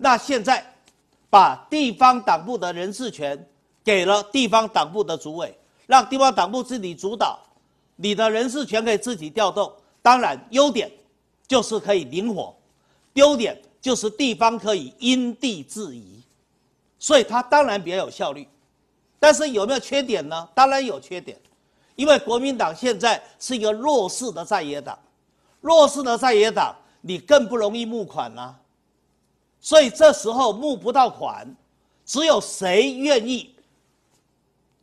那现在，把地方党部的人事权给了地方党部的主委，让地方党部自己主导，你的人事权可以自己调动。当然，优点就是可以灵活，优点就是地方可以因地制宜，所以它当然比较有效率。但是有没有缺点呢？当然有缺点，因为国民党现在是一个弱势的在野党，弱势的在野党，你更不容易募款啊。所以这时候募不到款，只有谁愿意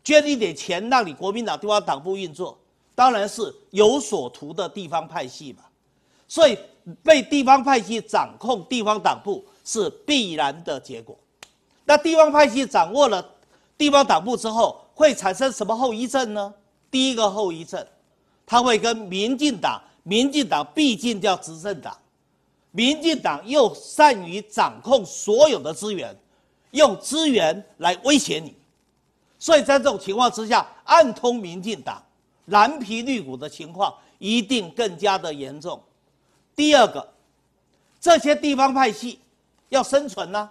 捐一点钱让你国民党地方党部运作？当然是有所图的地方派系嘛。所以被地方派系掌控地方党部是必然的结果。那地方派系掌握了地方党部之后，会产生什么后遗症呢？第一个后遗症，他会跟民进党，民进党毕竟叫执政党。民进党又善于掌控所有的资源，用资源来威胁你，所以在这种情况之下，暗通民进党，蓝皮绿骨的情况一定更加的严重。第二个，这些地方派系要生存呢，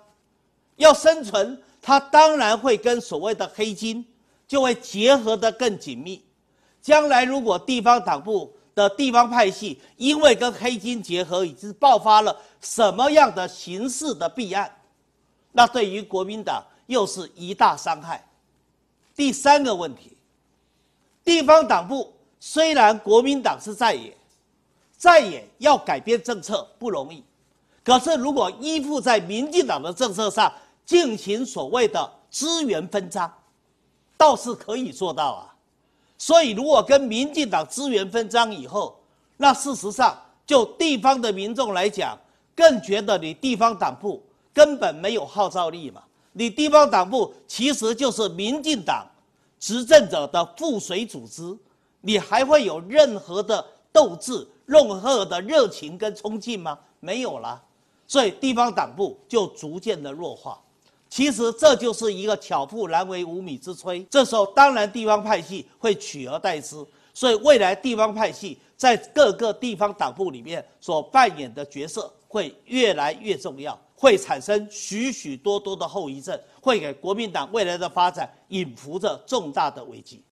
要生存，它当然会跟所谓的黑金就会结合的更紧密。将来如果地方党部，的地方派系因为跟黑金结合，已经爆发了什么样的形式的弊案？那对于国民党又是一大伤害。第三个问题，地方党部虽然国民党是在野，在野要改变政策不容易，可是如果依附在民进党的政策上进行所谓的资源分赃，倒是可以做到啊。所以，如果跟民进党资源分赃以后，那事实上就地方的民众来讲，更觉得你地方党部根本没有号召力嘛。你地方党部其实就是民进党执政者的附水组织，你还会有任何的斗志、任何的热情跟冲劲吗？没有了，所以地方党部就逐渐的弱化。其实这就是一个巧妇难为无米之炊。这时候，当然地方派系会取而代之。所以，未来地方派系在各个地方党部里面所扮演的角色会越来越重要，会产生许许多多的后遗症，会给国民党未来的发展引伏着重大的危机。